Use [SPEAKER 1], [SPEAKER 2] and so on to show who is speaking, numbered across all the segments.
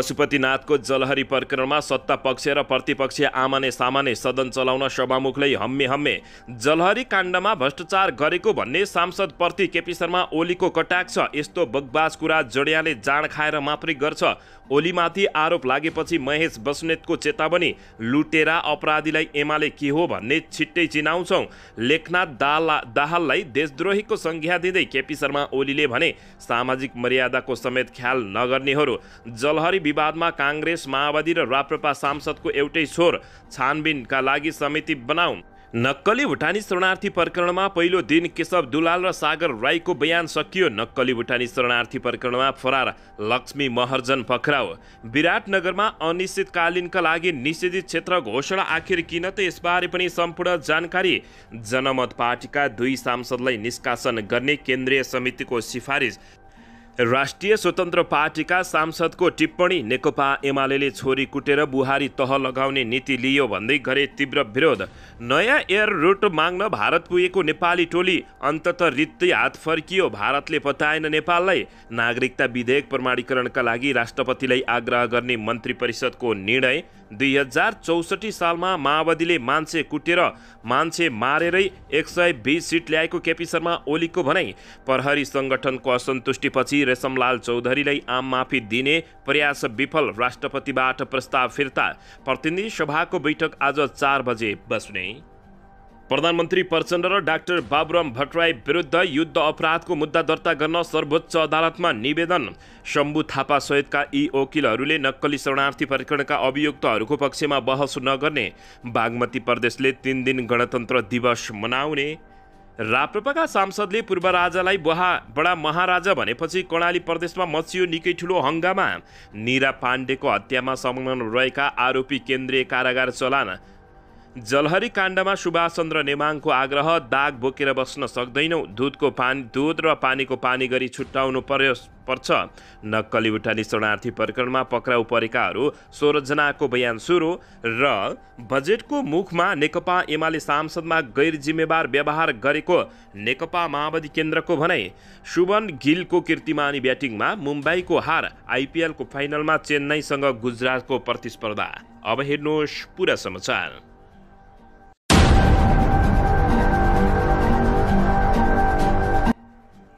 [SPEAKER 1] पशुपतिनाथको जलहरी प्रकरणमा सत्ता पक्ष र प्रतिपक्ष आमाने सामाने सदन चलाउन सभामुखले हम्मे हम्मे जलहरी काण्डमा भ्रष्टाचार गरेको भन्ने सांसद प्रति केपी शर्मा ओलीको कटाक्ष यस्तो बगबास कुरा जडियाले जाँड खाएर मात्रै गर्छ ओलीमाथि आरोप लागेपछि महेश बस्नेतको चेतावनी लुटेरा अपराधीलाई एमाले के हो भन्ने छिट्टै चिनाउँछौँ लेखनाथ दाला दाहाललाई देशद्रोहीको संज्ञा दिँदै केपी शर्मा ओलीले भने सामाजिक मर्यादाको समेत ख्याल नगर्नेहरू जलहरी विवादमा काङ्ग्रेस माओवादी र राप्रपा सांसदको एउटै छोर छानबिनका लागि समिति बनाउन् नक्कली भुटानी शरणार्थी प्रकरणमा पहिलो दिन केशव दुलाल र सागर राईको बयान सकियो नक्कली भुटानी शरणार्थी प्रकरणमा फरार लक्ष्मी महर्जन पक्राउ विराटनगरमा अनिश्चितकालीनका लागि निषेधित क्षेत्र घोषणा आखिर किन त यसबारे पनि सम्पूर्ण जानकारी जनमत पार्टीका दुई सांसदलाई निष्कासन गर्ने केन्द्रीय समितिको सिफारिस राष्ट्रिय स्वतन्त्र पार्टीका सांसदको टिप्पणी नेकपा एमाले छोरी कुटेर बुहारी तह लगाउने नीति लियो भन्दै गरे तीव्र विरोध नयाँ एयर रुट माग्न भारत पुगेको नेपाली टोली अन्तत रित्तै हात फर्कियो भारतले पताएन नेपाललाई नागरिकता विधेयक प्रमाणीकरणका लागि राष्ट्रपतिलाई आग्रह गर्ने मन्त्री परिषदको निर्णय दुई हजार चौसठी सालमा माओवादीले मान्छे कुटेर मान्छे मारेरै एक सय बिस सिट ल्याएको केपी शर्मा ओलीको भनाई प्रहरी सङ्गठनको असन्तुष्टिपछि रेशमलाल चौधरीलाई आम माफी दिने प्रयास विफल राष्ट्रपतिबाट प्रस्ताव फिर्ता प्रतिनिधि सभाको बैठक आज चार बजे बस्ने प्रधानमन्त्री प्रचण्ड र डाक्टर बाबुराम भट्टराई विरुद्ध युद्ध अपराधको मुद्दा दर्ता गर्न सर्वोच्च अदालतमा निवेदन शम्भु थापा सहितका यी वकिलहरूले नक्कली शरणार्थी प्रकरणका अभियुक्तहरूको पक्षमा बहस नगर्ने बागमती प्रदेशले तिन दिन गणतन्त्र दिवस मनाउने राप्रपाका सांसदले पूर्व राजालाई बहा बडा महाराजा भनेपछि कर्णाली प्रदेशमा मचियो निकै ठुलो हङ्गामा निरा पाण्डेको हत्यामा संलग्न रहेका आरोपी केन्द्रीय कारागार चलान जलहरी काण्डमा सुभाष चन्द्र नेमाङको आग्रह दाग बोकेर बस्न सक्दैनौ दुधको पानी दुध र पानीको पानी गरी छुट्याउनु पर्यो पर्छ नक्कली उठानी शरणार्थी प्रकरणमा पक्राउ परेकाहरू सोह्रजनाको बयान सुरु र बजेटको मुखमा नेकपा एमाले सांसदमा गैर जिम्मेवार व्यवहार गरेको नेकपा माओवादी केन्द्रको भनाइ सुवन गिलको किर्तिमानी ब्याटिङमा मुम्बईको हार आइपिएलको फाइनलमा चेन्नईसँग गुजरातको प्रतिस्पर्धा अब हेर्नुहोस् पुरा समाचार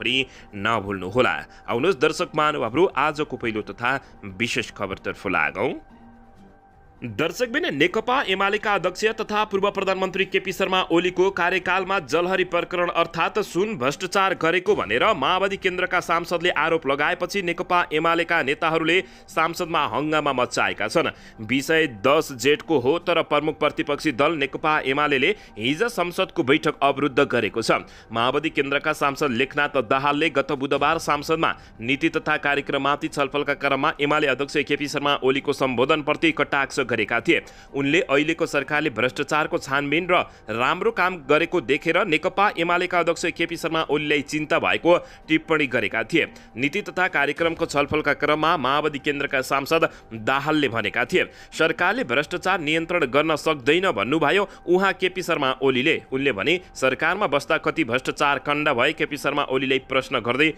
[SPEAKER 1] पनि नभुल्नुहोला आउनुहोस् दर्शक महानुभावहरू आजको पहिलो तथा विशेष खबरतर्फ लागौँ दर्शकबिन नेकपा एमालेका अध्यक्ष तथा पूर्व प्रधानमन्त्री केपी शर्मा ओलीको कार्यकालमा जलहरी प्रकरण अर्थात् सुन भ्रष्टाचार गरेको भनेर माओवादी केन्द्रका सांसदले आरोप लगाएपछि नेकपा एमालेका नेताहरूले सांसदमा हङ्गामा मचाएका छन् विषय दस जेठको हो तर प्रमुख प्रतिपक्षी दल नेकपा एमाले हिज संसदको बैठक अवरुद्ध गरेको छ माओवादी केन्द्रका सांसद लेखनाथ दाहालले गत बुधबार सांसदमा नीति तथा कार्यक्रममाथि छलफलका क्रममा एमाले अध्यक्ष केपी शर्मा ओलीको सम्बोधनप्रति कटाक्ष गरेका थिए उनले अहिलेको सरकारले भ्रष्टाचारको छानबिन र राम्रो काम गरेको देखेर नेकपा एमालेका अध्यक्ष केपी शर्मा ओलीलाई चिन्ता भएको टिप्पणी गरेका थिए नीति तथा कार्यक्रमको छलफलका क्रममा माओवादी केन्द्रका सांसद दाहालले भनेका थिए सरकारले भ्रष्टाचार नियन्त्रण गर्न सक्दैन भन्नुभयो उहाँ केपी शर्मा ओलीले उनले भने सरकारमा बस्दा कति भ्रष्टाचार खण्ड भए केपी शर्मा ओलीले प्रश्न गर्दै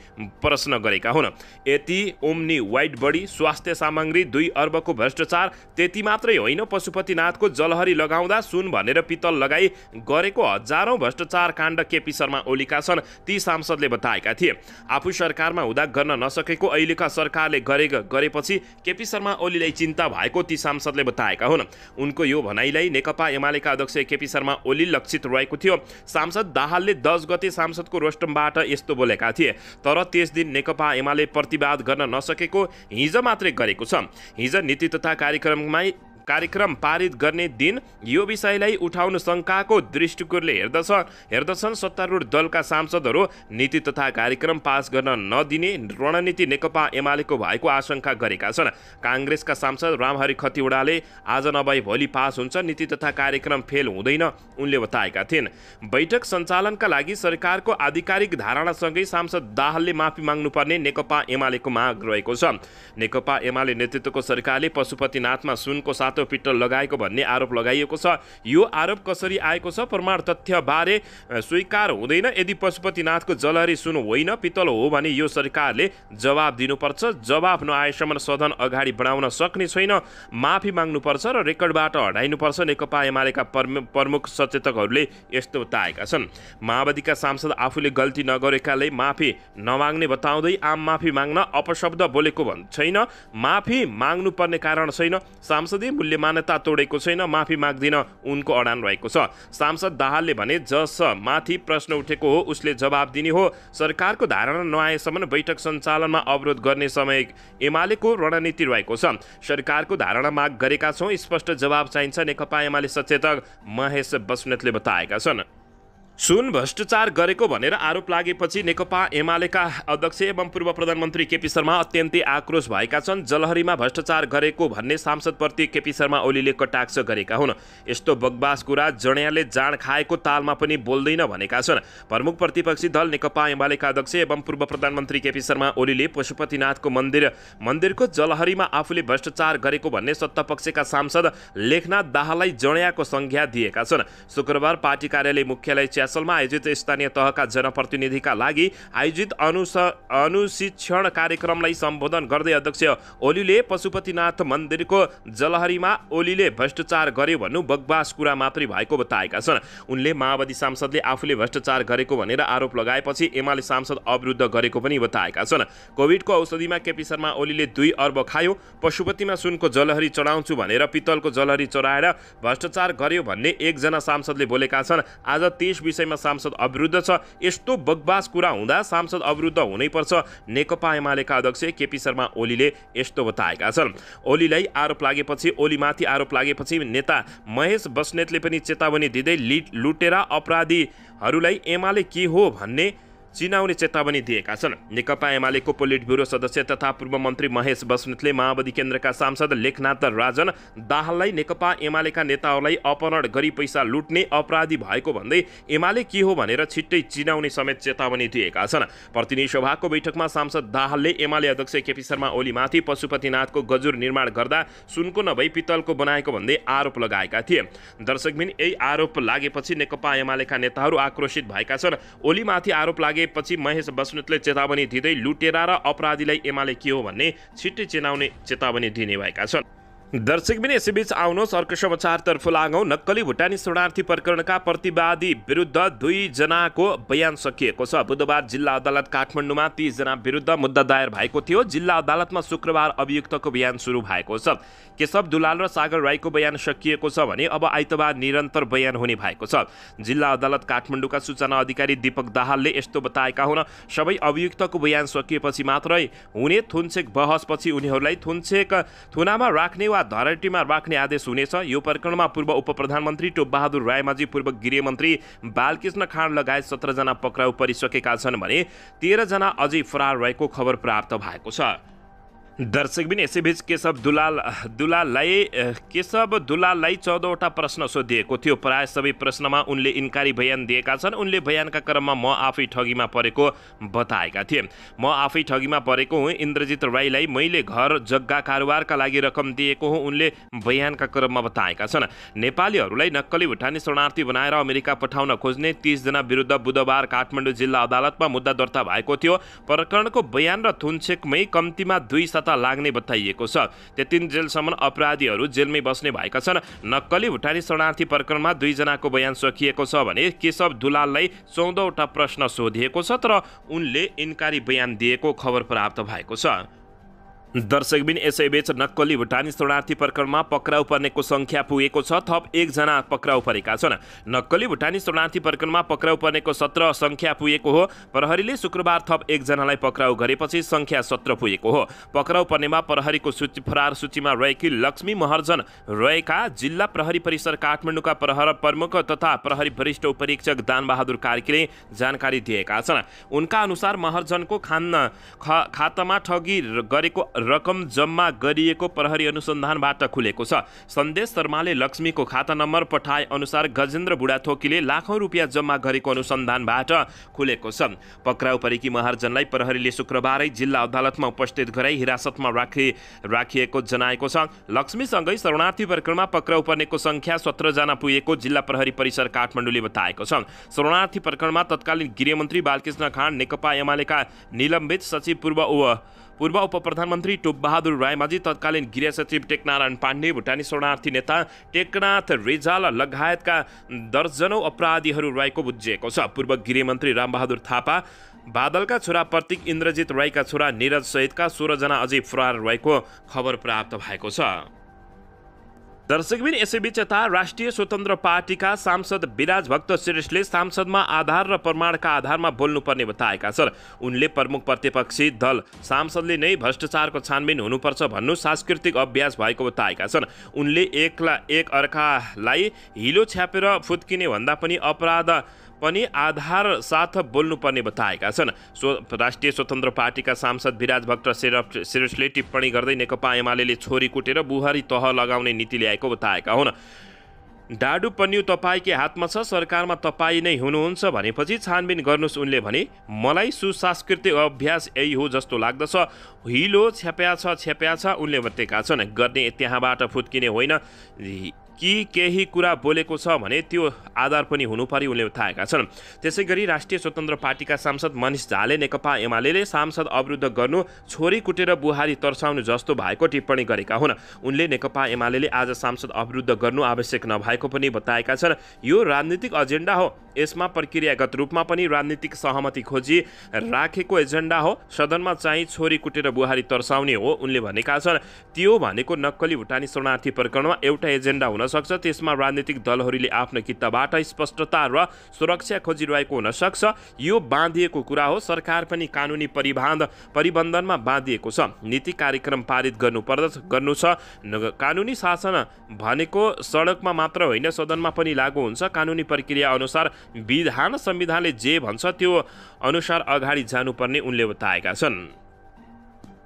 [SPEAKER 1] प्रश्न गरेका हुन् यति ओम्नी वाइट बडी स्वास्थ्य सामग्री दुई अर्बको भ्रष्टाचार त्यति मात्र मात्रै होइन पशुपतिनाथको जलहरी लगाउँदा सुन भनेर पित्तल लगाई गरेको हजारौँ भ्रष्टाचार काण्ड केपी शर्मा ओलीका छन् ती सांसदले बताएका थिए आफू सरकारमा हुँदा गर्न नसकेको अहिलेका सरकारले गरे गरेपछि केपी शर्मा ओलीलाई चिन्ता भएको ती सांसदले बताएका हुन् उनको यो भनाइलाई नेकपा एमालेका अध्यक्ष केपी शर्मा ओली लक्षित रहेको थियो सांसद दाहालले दस गते सांसदको रोस्टमबाट यस्तो बोलेका थिए तर त्यस दिन नेकपा एमाले प्रतिवाद गर्न नसकेको हिजो मात्रै गरेको छ हिजो नीति तथा कार्यक्रममै कार्यक्रम पारित गर्ने दिन यो विषयलाई उठाउन शङ्काको दृष्टिकोणले हेर्दछ हेर्दछन् सत्तारूढ दलका सांसदहरू नीति तथा कार्यक्रम पास गर्न नदिने रणनीति नेकपा एमालेको भएको आशंका गरेका छन् काङ्ग्रेसका सांसद रामहरि खतिवडाले आज नभए भोलि पास हुन्छ नीति तथा कार्यक्रम फेल हुँदैन उनले बताएका थिइन् बैठक सञ्चालनका लागि सरकारको आधिकारिक धारणासँगै सांसद दाहालले माफी माग्नुपर्ने नेकपा एमालेको माग रहेको छ नेकपा एमाले नेतृत्वको सरकारले पशुपतिनाथमा सुनको साथ तातो पित्तल लगाएको भन्ने आरोप लगाइएको छ यो आरोप कसरी आएको छ प्रमाण तथ्यबारे स्वीकार हुँदैन यदि पशुपतिनाथको जलहरी सुन होइन पित्तल हो भने यो सरकारले जवाब दिनुपर्छ जवाब नआएसम्म सदन अगाडि बढाउन सक्ने छैन माफी माग्नुपर्छ र रेकर्डबाट हटाइनुपर्छ नेकपा एमालेका प्रमुख सचेतकहरूले यस्तो बताएका छन् माओवादीका सांसद आफूले गल्ती नगरेकाले माफी नमाग्ने बताउँदै आम माफी माग्न अपशब्द बोलेको छैन माफी माग्नुपर्ने कारण छैन सांसदीय उनले मान्यता तोडेको छैन माफी माग्दिन उनको अडान रहेको छ सांसद दाहालले भने जस माथि प्रश्न उठेको हो उसले जवाब दिने हो सरकारको धारणा नआएसम्म बैठक सञ्चालनमा अवरोध गर्ने समय एमालेको रणनीति रहेको छ सरकारको धारणा माग गरेका छौँ स्पष्ट जवाब चाहिन्छ नेकपा एमाले सचेतक महेश बस्नेतले बताएका छन् सुन भ्रष्टाचार गरेको भनेर आरोप लागेपछि नेकपा एमालेका अध्यक्ष एवं पूर्व प्रधानमन्त्री केपी शर्मा अत्यन्तै आक्रोश भएका छन् जलहरीमा भ्रष्टाचार गरेको भन्ने सांसदप्रति केपी शर्मा ओलीले कटाक्ष गरेका हुन् यस्तो बगबास कुरा जड्याले जाँड खाएको तालमा पनि बोल्दैन भनेका छन् प्रमुख प्रतिपक्षी दल नेकपा एमालेका अध्यक्ष एवं पूर्व प्रधानमन्त्री केपी शर्मा ओलीले पशुपतिनाथको मन्दिर मन्दिरको जलहरीमा आफूले भ्रष्टाचार गरेको भन्ने सत्तापक्षका सांसद लेखनाथ दाहाललाई जड्याको संज्ञा दिएका छन् शुक्रबार पार्टी कार्यालय मुख्यालय च्यास अरुणाचलमा आयोजित स्थानीय तहका जनप्रतिनिधिका लागि आयोजित अनुस अनुशिक्षण कार्यक्रमलाई सम्बोधन गर्दै अध्यक्ष ओलीले पशुपतिनाथ मन्दिरको जलहरीमा ओलीले भ्रष्टाचार गर्यो भन्नु बगबास कुरा मात्रै भएको बताएका छन् उनले माओवादी सांसदले आफूले भ्रष्टाचार गरेको भनेर आरोप लगाएपछि एमाले सांसद अवरुद्ध गरेको पनि बताएका छन् कोभिडको औषधिमा केपी शर्मा ओलीले दुई अर्ब खायो पशुपतिमा सुनको जलहरी चढाउँछु भनेर पित्तलको जलहरी चढाएर भ्रष्टाचार गर्यो भन्ने एकजना सांसदले बोलेका छन् आज तेस विषयमा सांसद अवरुद्ध छ यस्तो बगबास कुरा हुँदा सांसद अवरुद्ध हुनैपर्छ नेकपा एमालेका अध्यक्ष केपी शर्मा ओलीले यस्तो बताएका छन् ओलीलाई आरोप लागेपछि ओलीमाथि आरोप लागेपछि नेता महेश बस्नेतले पनि चेतावनी दिँदै लुटेरा अपराधीहरूलाई एमाले के हो भन्ने चिनाउने चेतावनी दिएका छन् नेकपा एमालेको पोलिट ब्युरो सदस्य तथा पूर्व मन्त्री महेश बस्नेतले माओवादी केन्द्रका सांसद लेखनाथ राजन दाहाललाई नेकपा एमालेका नेताहरूलाई अपहरण गरी पैसा लुट्ने अपराधी भएको भन्दै एमाले के हो भनेर छिट्टै चिनाउने समेत चेतावनी दिएका छन् प्रतिनिधि सभाको बैठकमा सांसद दाहालले एमाले अध्यक्ष केपी शर्मा ओलीमाथि पशुपतिनाथको गजुर निर्माण गर्दा सुनको नभई पित्तलको बनाएको भन्दै आरोप लगाएका थिए दर्शकबिन यही आरोप लागेपछि नेकपा एमालेका नेताहरू आक्रोशित भएका छन् ओलीमाथि आरोप लागे लागेपछि महेश बस्नेतले चेतावनी दिँदै लुटेरा र अपराधीलाई एमाले के हो भन्ने छिट्टै चिनाउने चेतावनी दिने भएका छन् दर्शक बिन यसैबीच आउनुहोस् अर्को समाचारतर्फ लागौँ नक्कली भुटानी शरणार्थी प्रकरणका प्रतिवादी विरुद्ध दुईजनाको बयान सकिएको छ बुधबार जिल्ला अदालत काठमाडौँमा तीजना विरुद्ध मुद्दा दायर भएको थियो जिल्ला अदालतमा शुक्रबार अभियुक्तको बयान सुरु भएको छ केशव दुलाल र सागर राईको बयान सकिएको छ भने अब आइतबार निरन्तर बयान हुने भएको छ जिल्ला अदालत काठमाडौँका सूचना अधिकारी दीपक दाहालले यस्तो बताएका हुन सबै अभियुक्तको बयान सकिएपछि मात्रै हुने थुनछेक बहसपछि उनीहरूलाई थुनछेक थुनामा राख्ने वा धरटीमा राख्ने आदेश हुनेछ यो प्रकरणमा पूर्व उप प्रधानमन्त्री टोपबहादुर रायमाझी पूर्व गृहमन्त्री बालकृष्ण खाँड लगायत सत्रजना पक्राउ परिसकेका छन् भने तेह्रजना अझै फरार रहेको खबर प्राप्त भएको छ दर्शकबिन यसैबीच केशव दुलाल दुलाललाई केशव दुलाललाई चौधवटा प्रश्न सोधिएको थियो प्राय सबै प्रश्नमा उनले इन्कारी बयान दिएका छन् उनले बयानका क्रममा म आफै ठगीमा परेको बताएका थिए म आफै ठगीमा परेको हुँ इन्द्रजित राईलाई मैले घर जग्गा कारोबारका लागि रकम दिएको हुँ उनले बयानका क्रममा बताएका छन् नेपालीहरूलाई नक्कली भुटानी शरणार्थी बनाएर अमेरिका पठाउन खोज्ने तिसजना विरुद्ध बुधबार काठमाडौँ जिल्ला अदालतमा मुद्दा दर्ता भएको थियो प्रकरणको बयान र थुनछेकमै कम्तीमा दुई पत्ता लाग्ने बताइएको छ त्यतिन जेलसम्म अपराधीहरू जेलमै बस्ने भएका छन् नक्कली भुटानी शरणार्थी प्रकरणमा दुईजनाको बयान सकिएको छ भने केशव दुलाललाई चौधवटा प्रश्न सोधिएको छ तर उनले इन्कारी बयान दिएको खबर प्राप्त भएको छ दर्शकबिन यसैबीच नक्कली भुटानी शरणार्थी प्रकरणमा पक्राउ पर्नेको सङ्ख्या पुगेको छ थप एकजना पक्राउ परेका छन् नक्कली भुटानी शरणार्थी प्रकरणमा पक्राउ पर्नेको सत्र सङ्ख्या पुगेको हो प्रहरीले शुक्रबार थप एकजनालाई पक्राउ गरेपछि सङ्ख्या सत्र पुगेको हो पक्राउ पर्नेमा प्रहरीको सूची फरार सूचीमा रहेकी लक्ष्मी महर्जन रहेका जिल्ला प्रहरी परिसर काठमाडौँका प्रहर प्रमुख तथा प्रहरी वरिष्ठ उपरीक्षक दानबहादुर कार्कीले जानकारी दिएका छन् उनका अनुसार महर्जनको खान खातामा ठगी गरेको रकम जम्मा गरिएको प्रहरी अनुसन्धानबाट खुलेको छ सन्देश शर्माले लक्ष्मीको खाता नम्बर पठाए अनुसार गजेन्द्र बुढाथोकीले लाखौँ रुपियाँ जम्मा गरेको अनुसन्धानबाट खुलेको छ पक्राउ परेकी महर्जनलाई प्रहरीले शुक्रबारै जिल्ला अदालतमा उपस्थित गराई हिरासतमा राखे राखिएको जनाएको छ लक्ष्मीसँगै शरणार्थी प्रकरणमा पक्राउ पर्नेको सङ्ख्या सत्रजना पुगेको जिल्ला प्रहरी परिसर काठमाडौँले बताएको छ शरणार्थी प्रकरणमा तत्कालीन गृहमन्त्री बालकृष्ण खाँड नेकपा एमालेका निलम्बित सचिव पूर्व पूर्व उप प्रधानमन्त्री टोपबहादुर रायमाझी तत्कालीन गृह सचिव टेकनारायण पाण्डे भुटानी शरणार्थी नेता टेकनाथ रेजाल लगायतका दर्जनौ अपराधीहरू रहेको बुझिएको छ पूर्व गृहमन्त्री रामबहादुर थापा बादलका छोरा प्रतीक इन्द्रजित राईका छोरा निरज सहितका सोह्रजना अझै फरार रहेको खबर प्राप्त भएको छ दर्शकबिन यसैबीच यता राष्ट्रिय स्वतन्त्र पार्टीका सांसद विराज भक्त श्रेष्ठले सांसदमा आधार र प्रमाणका आधारमा बोल्नुपर्ने बताएका छन् उनले प्रमुख प्रतिपक्षी दल सांसदले नै भ्रष्टाचारको छानबिन हुनुपर्छ भन्नु सांस्कृतिक अभ्यास भएको बताएका छन् उनले एकला एक अर्कालाई हिलो छ्यापेर फुत्किने भन्दा पनि अपराध पनि आधार साथ बोल्नुपर्ने बताएका छन् स्व राष्ट्रिय स्वतन्त्र पार्टीका सांसद विराज भक्त श्रेष्ठ श्रेष्ठले टिप्पणी गर्दै नेकपा एमाले छोरी कुटेर बुहारी तह लगाउने नीति ल्याएको बताएका हुन् डाडु पन्यु तपाईँकै हातमा छ सरकारमा तपाईँ नै हुनुहुन्छ भनेपछि छानबिन गर्नुहोस् उनले भने मलाई सुसांस्कृतिक अभ्यास यही हो जस्तो लाग्दछ हिलो छ्याप्या छ छ्याप्या छ उनले बताएका छन् गर्ने त्यहाँबाट फुत्किने होइन कि केही कुरा बोलेको छ भने त्यो आधार पनि हुनु पर्यो उनले उठाएका छन् त्यसै गरी राष्ट्रिय स्वतन्त्र पार्टीका सांसद मनिष झाले नेकपा एमाले सांसद अवरुद्ध गर्नु छोरी कुटेर बुहारी तर्साउनु जस्तो भएको टिप्पणी गरेका हुन् उनले नेकपा एमाले आज सांसद अवरुद्ध गर्नु आवश्यक नभएको पनि बताएका छन् यो राजनीतिक एजेन्डा हो यसमा प्रक्रियागत रूपमा पनि राजनीतिक सहमति खोजी राखेको एजेन्डा हो सदनमा चाहिँ छोरी कुटेर बुहारी तर्साउने हो उनले भनेका छन् त्यो भनेको नक्कली भुटानी शरणार्थी प्रकरणमा एउटा एजेन्डा हुन सक्छ त्यसमा राजनीतिक दलहरूले आफ्नो किताबाट स्पष्टता र सुरक्षा खोजिरहेको हुन सक्छ यो बाँधिएको कुरा हो सरकार पनि कानुनी परिबन्ध परिबन्धनमा बाँधिएको छ नीति कार्यक्रम पारित गर्नुपर्द गर्नु छ कानुनी शासन भनेको सडकमा मात्र होइन सदनमा पनि लागू हुन्छ कानुनी प्रक्रिया अनुसार विधान संविधानले जे भन्छ त्यो अनुसार अगाडि जानुपर्ने उनले बताएका छन्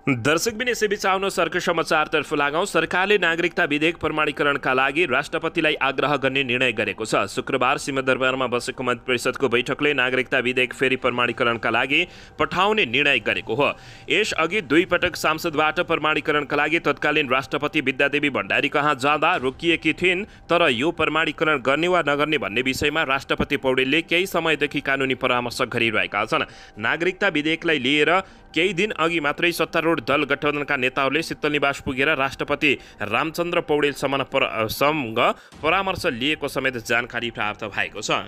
[SPEAKER 1] दर्शक बिन यसै आउनु सर्क समाचारतर्फ लागौँ सरकारले नागरिकता विधेयक प्रमाणीकरणका लागि राष्ट्रपतिलाई आग्रह गर्ने निर्णय गरेको छ शुक्रबार सिंहदरबारमा बसेको मन्त्री परिषदको बैठकले नागरिकता विधेयक फेरि प्रमाणीकरणका लागि पठाउने निर्णय गरेको हो यसअघि दुई पटक सांसदबाट प्रमाणीकरणका लागि तत्कालीन राष्ट्रपति विद्यादेवी भण्डारी कहाँ जाँदा रोकिएकी थिइन् तर यो प्रमाणीकरण गर्ने वा नगर्ने भन्ने विषयमा राष्ट्रपति पौडेलले केही समयदेखि कानुनी परामर्श गरिरहेका छन् नागरिकता विधेयकलाई लिएर केही दिन अघि मात्रै सत्तारूढ दल गठबन्धनका नेताहरूले शीतल निवास पुगेर राष्ट्रपति रामचन्द्र पौडेलसम्म परसँग परामर्श लिएको समेत जानकारी प्राप्त भएको छ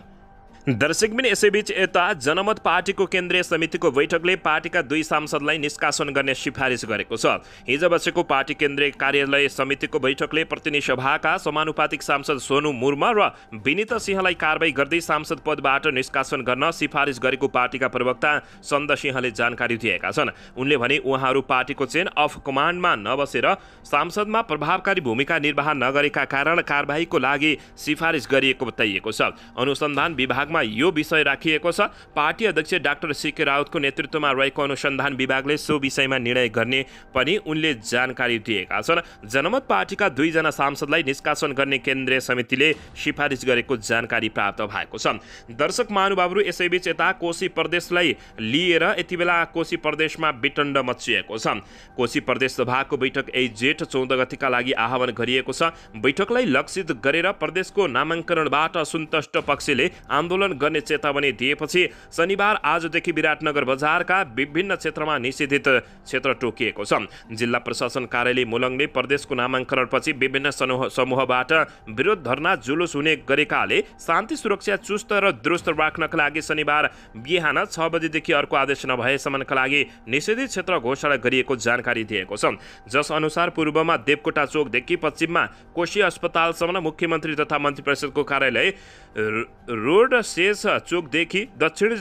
[SPEAKER 1] दर्शक पनि यसैबीच यता जनमत पार्टीको केन्द्रीय समितिको बैठकले पार्टीका दुई सांसदलाई निष्कासन गर्ने सिफारिस गरेको छ हिजो बसेको पार्टी केन्द्रीय कार्यालय समितिको बैठकले प्रतिनिधि सभाका समानुपातिक सांसद सोनु मुर्मा र विनिता सिंहलाई कारवाही गर्दै सांसद पदबाट निष्कासन गर्न सिफारिस गरेको पार्टीका प्रवक्ता चन्द सिंहले जानकारी दिएका छन् उनले भने उहाँहरू पार्टीको चेन अफ कमान्डमा नबसेर सांसदमा प्रभावकारी भूमिका निर्वाह नगरेका कारण कारवाहीको लागि सिफारिस गरिएको बताइएको छ अनुसन्धान विभागमा कार्यक्रममा यो विषय राखिएको छ पार्टी अध्यक्ष डाक्टर सिके रावतको नेतृत्वमा रहेको अनुसन्धान विभागले सो विषयमा निर्णय गर्ने पनि उनले जानकारी दिएका छन् जनमत पार्टीका दुईजना सांसदलाई निष्कासन गर्ने केन्द्रीय समितिले सिफारिस गरेको जानकारी प्राप्त भएको छ दर्शक महानुभावहरू यसैबीच यता कोशी प्रदेशलाई लिएर यति बेला कोशी प्रदेशमा विटण्ड मचिएको छ कोशी प्रदेश सभाको बैठक यही जेठ चौध गतिका लागि आह्वान गरिएको छ बैठकलाई लक्षित गरेर प्रदेशको नामाङ्करणबाट असन्तुष्ट पक्षले आन्दोलन आन्दोलन गर्ने चेतावनी दिएपछि शनिबार आजदेखि विराटनगर बजारका विभिन्न क्षेत्रमा निषेधित क्षेत्र टोकिएको छ जिल्ला प्रशासन कार्यालय मुलङले प्रदेशको पछि विभिन्न समूहबाट विरोध धरना जुलुस हुने गरेकाले शान्ति सुरक्षा चुस्त र दुरुस्त राख्नका लागि शनिबार बिहान छ बजीदेखि अर्को आदेश नभएसम्मका लागि निषेधित क्षेत्र घोषणा गरिएको जानकारी दिएको छ जसअनुसार पूर्वमा देवकोटा चोकदेखि पश्चिममा कोशी अस्पतालसम्म मुख्यमन्त्री तथा मन्त्री परिषदको कार्यालय रोड शेष चूक देखी दक्षिण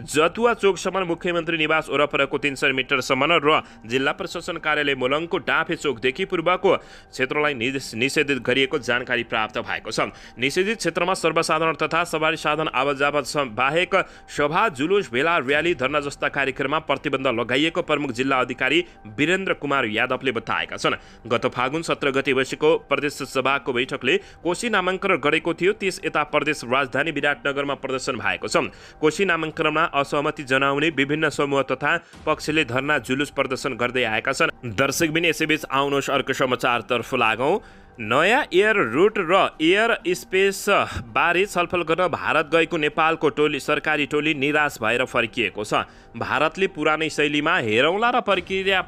[SPEAKER 1] जतुवा चोकसम्म मुख्यमन्त्री निवास वरपरको तिन सय मिटरसम्म र जिल्ला प्रशासन कार्यालय मोलङको डाँफे चोकदेखि पूर्वको क्षेत्रलाई निषेधित गरिएको जानकारी प्राप्त भएको छ निषेधित क्षेत्रमा सर्वसाधारण तथा सवारी साधन आवाजावत बाहेक सभा जुलुस भेला र्याली धर्ना जस्ता कार्यक्रममा प्रतिबन्ध लगाइएको प्रमुख जिल्ला अधिकारी वीरेन्द्र कुमार यादवले बताएका छन् गत फागुन सत्र गति बसेको प्रदेश सभाको बैठकले कोशी नामाङ्करण गरेको थियो त्यस यता प्रदेश राजधानी विराटनगरमा प्रदर्शन भएको छ कोशी नामाङ्कनमा विषयमा असहमति जनाउने विभिन्न समूह तथा पक्षले धरना जुलुस प्रदर्शन गर्दै आएका छन् दर्शकबिन यसैबीच आउनुहोस् अर्को समाचारतर्फ लागौँ नयाँ एयर रुट र एयर स्पेस बारे छलफल गर्न भारत गएको नेपालको टोली सरकारी टोली निराश भएर फर्किएको छ भारतले पुरानै शैलीमा हेरौँला र प्रक्रिया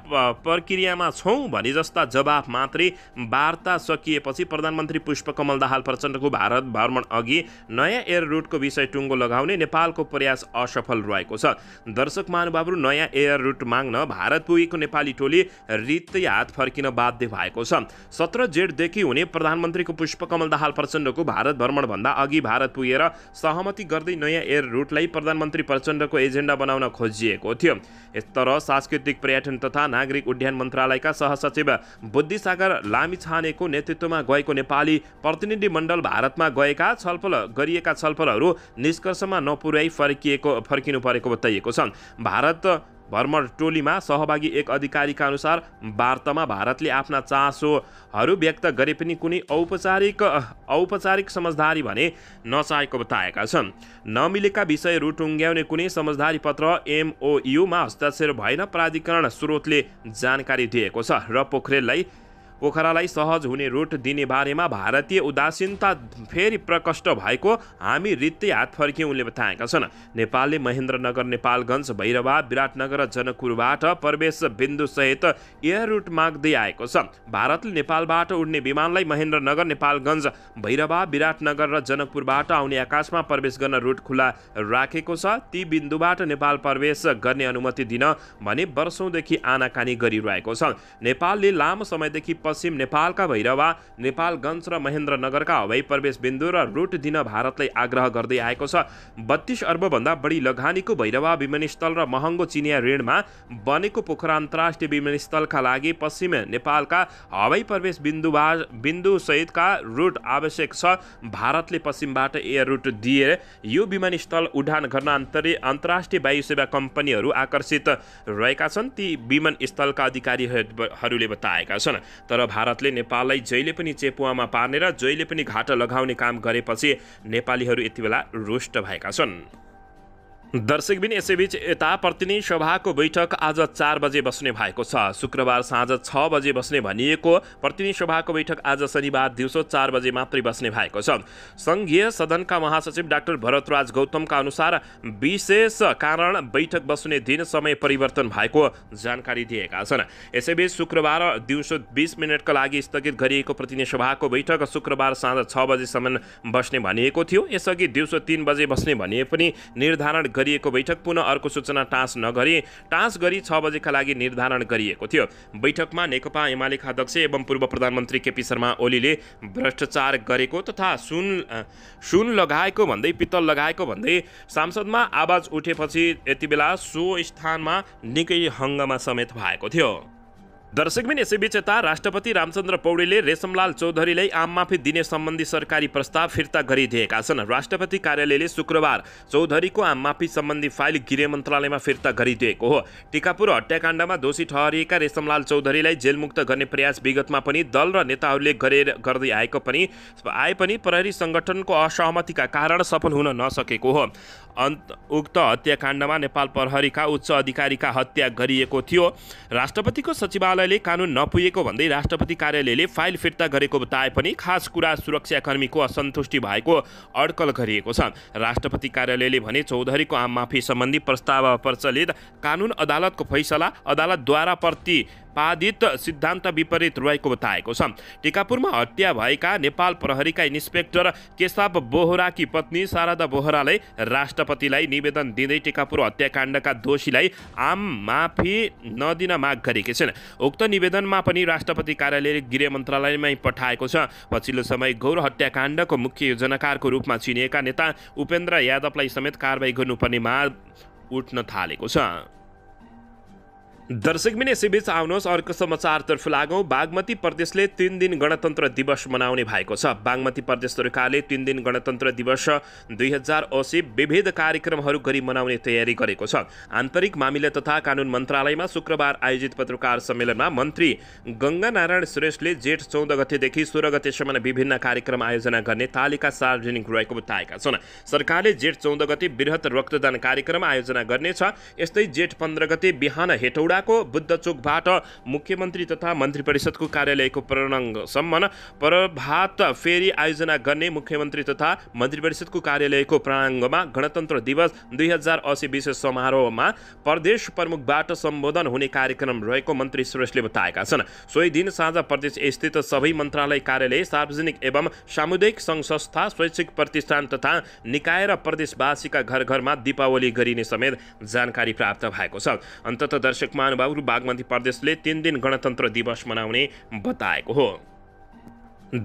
[SPEAKER 1] प्रक्रियामा छौँ भने जस्ता जवाफ मात्रै वार्ता सकिएपछि प्रधानमन्त्री पुष्पकमल दाहाल प्रचण्डको भारत भ्रमण अघि नयाँ एयर रुटको विषय टुङ्गो लगाउने नेपालको प्रयास असफल रहेको छ दर्शक महानुभावहरू नयाँ एयर रुट माग्न भारत पुगेको नेपाली टोली रित्तै हात फर्किन बाध्य भएको छ सत्र जेठदेखि के हुने प्रधानमन्त्रीको पुष्पकमल दाहाल प्रचण्डको भारत भ्रमणभन्दा अघि भारत पुगेर सहमति गर्दै नयाँ एयर रुटलाई प्रधानमन्त्री प्रचण्डको एजेन्डा बनाउन खोजिएको थियो तर सांस्कृतिक पर्यटन तथा नागरिक उड्डयन मन्त्रालयका सहसचिव बुद्धिसागर लामिछानेको नेतृत्वमा गएको नेपाली प्रतिनिधिमण्डल भारतमा गएका छलफल गरिएका छलफलहरू निष्कर्षमा नपुर्याई फर्किएको फर्किनु परेको बताइएको छ भारत भर्मर टोलीमा सहभागी एक अधिकारीका अनुसार वार्तामा भारतले आफ्ना चासोहरू व्यक्त गरे पनि कुनै औपचारिक औपचारिक समझदारी भने नचाहेको बताएका छन् नमिलेका विषयहरू टुङ्ग्याउने कुनै समझदारी पत्र एमओयुमा हस्ताक्षर भएन प्राधिकरण स्रोतले जानकारी दिएको छ र पोखरेललाई पोखरालाई सहज हुने रुट दिने बारेमा भारतीय उदासीनता फेरि प्रकष्ट भएको हामी रित्तै हात उनले बताएका छन् नेपालले महेन्द्रनगर नेपालगञ्ज भैरवा विराटनगर जनकपुरबाट प्रवेश बिन्दुसहित एयर रुट माग्दै आएको छ भारतले नेपालबाट उड्ने विमानलाई महेन्द्रनगर नेपालगञ्ज भैरवा विराटनगर र जनकपुरबाट आउने आकाशमा प्रवेश गर्न रुट खुला राखेको छ ती बिन्दुबाट नेपाल प्रवेश गर्ने अनुमति दिन भने वर्षौँदेखि आनाकानी गरिरहेको छ नेपालले लामो समयदेखि पश्चिम नेपालका भैरवा नेपालगञ्ज र महेन्द्रनगरका हवाई प्रवेश बिन्दु र रुट दिन भारतलाई आग्रह गर्दै आएको छ बत्तिस अर्बभन्दा बढी लगानीको भैरवा विमानस्थल र महँगो चिनिया ऋणमा बनेको पोखरा अन्तर्राष्ट्रिय विमानस्थलका लागि पश्चिम नेपालका हवाई प्रवेश बिन्दु बिन्दुसहितका रुट आवश्यक छ भारतले पश्चिमबाट एयर रुट दिए यो विमानस्थल उडान गर्न अन्तरि अन्तर्राष्ट्रिय वायुसेवा कम्पनीहरू आकर्षित रहेका छन् ती विमानस्थलका अधिकारीहरूले बताएका छन् तर भारतले नेपाललाई जहिले पनि चेपुवामा पार्ने र जहिले पनि घाटा लगाउने काम गरेपछि नेपालीहरू बेला रुष्ट भएका छन् दर्शकबिन यसैबीच यता प्रतिनिधि सभाको बैठक आज चार बजे बस्ने भएको छ शुक्रबार साँझ छ बजे बस्ने भनिएको प्रतिनिधि सभाको बैठक आज शनिबार दिउँसो चार बजे मात्रै बस्ने भएको छ सङ्घीय सदनका महासचिव डाक्टर भरतराज गौतमका अनुसार विशेष कारण बैठक बस्ने दिन समय परिवर्तन भएको जानकारी दिएका छन् यसैबीच शुक्रबार दिउँसो बिस मिनटका लागि स्थगित गरिएको प्रतिनिधि सभाको बैठक शुक्रबार साँझ छ बजेसम्म बस्ने भनिएको थियो यसअघि दिउँसो तिन बजे बस्ने भनिए पनि निर्धारण गरिएको बैठक पुनः अर्को सूचना टाँस नगरी टाँस गरी छ बजेका लागि निर्धारण गरिएको थियो बैठकमा नेकपा एमालेका अध्यक्ष एवं पूर्व प्रधानमन्त्री केपी शर्मा ओलीले भ्रष्टाचार गरेको तथा सुन सुन लगाएको भन्दै पित्तल लगाएको भन्दै सांसदमा आवाज उठेपछि यति बेला सो स्थानमा निकै हङ्गामा समेत भएको थियो दर्शकबिन यता राष्ट्रपति रामचन्द्र पौडेलले रेशमलाल चौधरीलाई आममाफी दिने सम्बन्धी सरकारी प्रस्ताव फिर्ता गरिदिएका छन् राष्ट्रपति कार्यालयले शुक्रबार चौधरीको आममाफी सम्बन्धी फाइल गृह मन्त्रालयमा फिर्ता गरिदिएको हो टिकापुर हत्याकाण्डमा दोषी ठहरिएका रेशमलाल चौधरीलाई जेलमुक्त गर्ने प्रयास विगतमा पनि दल र नेताहरूले गरे गर्दै आएको पनि आए पनि प्रहरी सङ्गठनको असहमतिका कारण सफल हुन नसकेको हो अन्त उक्त हत्याकाण्डमा नेपाल प्रहरीका उच्च अधिकारीका हत्या गरिएको थियो राष्ट्रपतिको सचिवालय ले कानुन नपुगेको भन्दै राष्ट्रपति कार्यालयले फाइल फिर्ता गरेको बताए पनि खास कुरा सुरक्षाकर्मीको असन्तुष्टि भएको अड्कल गरिएको छ राष्ट्रपति कार्यालयले भने चौधरीको आम माफी सम्बन्धी प्रस्ताव प्रचलित कानुन अदालतको फैसला अदालतद्वारा प्रति पादित सिद्धान्त विपरीत रहेको बताएको छ टिकापुरमा हत्या भएका नेपाल प्रहरीका इन्सपेक्टर केशव बोहराकी पत्नी शारदा बोहराले राष्ट्रपतिलाई निवेदन दिँदै टिकापुर हत्याकाण्डका दोषीलाई आम माफी नदिन माग गरेकी छिन् उक्त निवेदनमा पनि राष्ट्रपति कार्यालयले गृह मन्त्रालयमै पठाएको छ पछिल्लो समय गौर हत्याकाण्डको मुख्य योजनाकारको रूपमा चिनिएका नेता उपेन्द्र यादवलाई समेत कारवाही गर्नुपर्ने माग उठ्न थालेको छ दर्शक मिने यसैबीच आउनुहोस् अर्को समाचारतर्फ लागौँ बागमती प्रदेशले तिन दिन गणतन्त्र दिवस मनाउने भएको छ बागमती प्रदेश सरकारले तिन दिन गणतन्त्र दिवस दुई हजार असी विविध कार्यक्रमहरू गरी मनाउने तयारी गरेको छ आन्तरिक मामिला तथा कानुन मन्त्रालयमा शुक्रबार आयोजित पत्रकार सम्मेलनमा मन्त्री गङ्गानारायण श्रेष्ठले जेठ चौध गतेदेखि सोह्र गतेसम्म विभिन्न कार्यक्रम आयोजना गर्ने तालिका सार्वजनिक रहेको बताएका छन् सरकारले जेठ चौध गते वृहत रक्तदान कार्यक्रम आयोजना गर्नेछ यस्तै जेठ पन्ध्र गते बिहान हेटौडा बुद्ध चोकबाट मुख्यमन्त्री तथा मन्त्री परिषदको कार्यालयको प्राङ्गणसम्म प्रभात फेरि आयोजना गर्ने मुख्यमन्त्री तथा मन्त्री परिषदको कार्यालयको प्राङ्गमा गणतन्त्र दिवस दुई हजार असी विशेष समारोहमा प्रदेश प्रमुखबाट सम्बोधन हुने कार्यक्रम रहेको मन्त्री सुरेशले बताएका छन् सोही दिन साँझ प्रदेश स्थित सबै मन्त्रालय कार्यालय सार्वजनिक एवं सामुदायिक सङ्घ संस्था स्वैच्छिक प्रतिष्ठान तथा निकाय र प्रदेशवासीका घर घरमा दिपावली गरिने समेत जानकारी प्राप्त भएको छ अन्तत दर्शकमा महानुभावहरू बागमती प्रदेश के तीन दिन गणतंत्र दिवस मनाने बताएको हो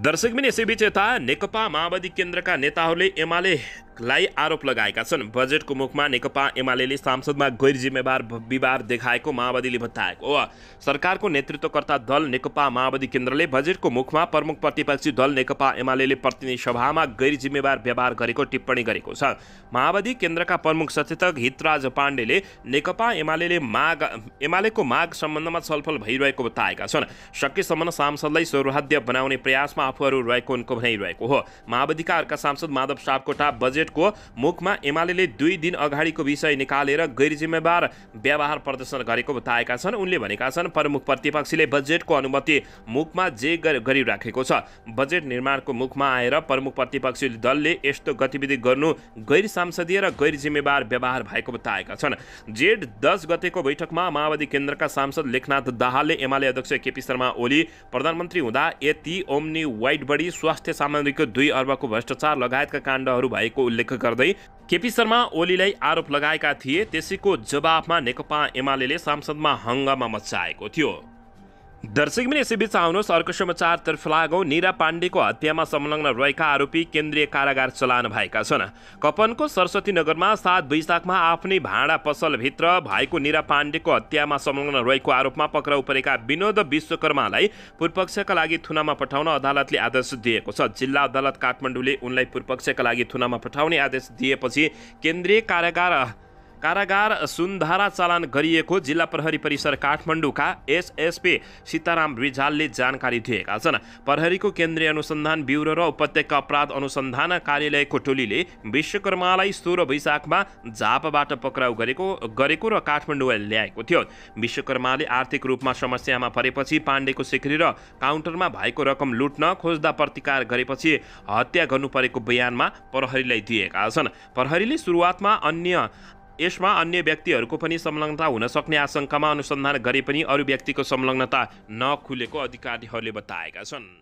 [SPEAKER 1] दर्शक पनि यसैबीच यता नेकपा माओवादी केन्द्रका नेताहरूले एमाले लाई आरोप लगाएका छन् बजेटको मुखमा नेकपा एमाले सांसदमा गैर जिम्मेवार विवाद देखाएको माओवादीले बताएको हो सरकारको नेतृत्वकर्ता दल नेकपा माओवादी केन्द्रले बजेटको मुखमा प्रमुख प्रतिपक्षी दल नेकपा एमाले प्रतिनिधि सभामा गैर जिम्मेवार व्यवहार गरेको टिप्पणी गरेको छ माओवादी केन्द्रका प्रमुख सचेतक हितराज पाण्डेले नेकपा एमाले माग एमालेको माग सम्बन्धमा छलफल भइरहेको बताएका छन् सकेसम्म सांसदलाई सौहाद्य बनाउने प्रयासमा आफूहरू रहेको उनको भनाइरहेको हो माओवादीका अर्का सांसद माधव सापकोटा बजेट को मुखमा एमाले दुई दिन अगाडिको विषय निकालेर गैर जिम्मेवार व्यवहार प्रदर्शन गरेको बताएका छन् उनले भनेका छन् प्रमुख प्रतिपक्षीले बजेटको अनुमति मुखमा जे गरिराखेको छ बजेट निर्माणको मुखमा आएर प्रमुख प्रतिपक्षी दलले यस्तो गतिविधि गर्नु गैर सांसदीय र गैर जिम्मेवार व्यवहार भएको बताएका छन् जेठ दस गतेको बैठकमा माओवादी केन्द्रका सांसद लेखनाथ दाहालले एमाले अध्यक्ष केपी शर्मा ओली प्रधानमन्त्री हुँदा यति ओम्नी वाइट बढी स्वास्थ्य सामग्रीको दुई अर्बको भ्रष्टाचार लगायतका काण्डहरू भएको उल्लेख उल्लेख करते केपी शर्मा ओली आरोप लगाया थे जवाब में नेकपा एमाले में हङ्गामा मचाएको थियो दर्शकमिनी मिले आउनुहोस् अर्को समाचारतर्फ लागौँ निरा पाण्डेको हत्यामा संलग्न रहेका आरोपी केन्द्रीय कारागार चलान भएका छन् कपनको सरस्वती नगरमा सात वैशाखमा आफ्नै भाँडा पसलभित्र भएको निरा पाण्डेको हत्यामा संलग्न रहेको आरोपमा पक्राउ परेका विनोद विश्वकर्मालाई पूर्वपक्षका लागि थुनामा पठाउन अदालतले आदेश दिएको छ जिल्ला अदालत काठमाडौँले उनलाई पूर्वपक्षका लागि थुनामा पठाउने आदेश दिएपछि केन्द्रीय कारागार कारागार सुनधारा चालन गरिएको जिल्ला प्रहरी परिसर काठमाडौँका एसएसपी सीताराम रिजालले जानकारी दिएका छन् प्रहरीको केन्द्रीय अनुसन्धान ब्युरो र उपत्यका अपराध अनुसन्धान कार्यालयको टोलीले विश्वकर्मालाई सोह्र वैशाखमा झापाबाट पक्राउ गरेको गरेको र काठमाडौँ ल्याएको थियो विश्वकर्माले आर्थिक रूपमा समस्यामा परेपछि पाण्डेको सिक्री र काउन्टरमा भएको रकम लुट्न खोज्दा प्रतिकार गरेपछि हत्या गर्नु परेको बयानमा प्रहरीलाई दिएका छन् प्रहरीले सुरुवातमा अन्य यसमा अन्य व्यक्तिहरूको पनि संलग्नता हुन सक्ने आशंकामा अनुसन्धान गरे पनि अरू व्यक्तिको संलग्नता नखुलेको अधिकारीहरूले बताएका छन्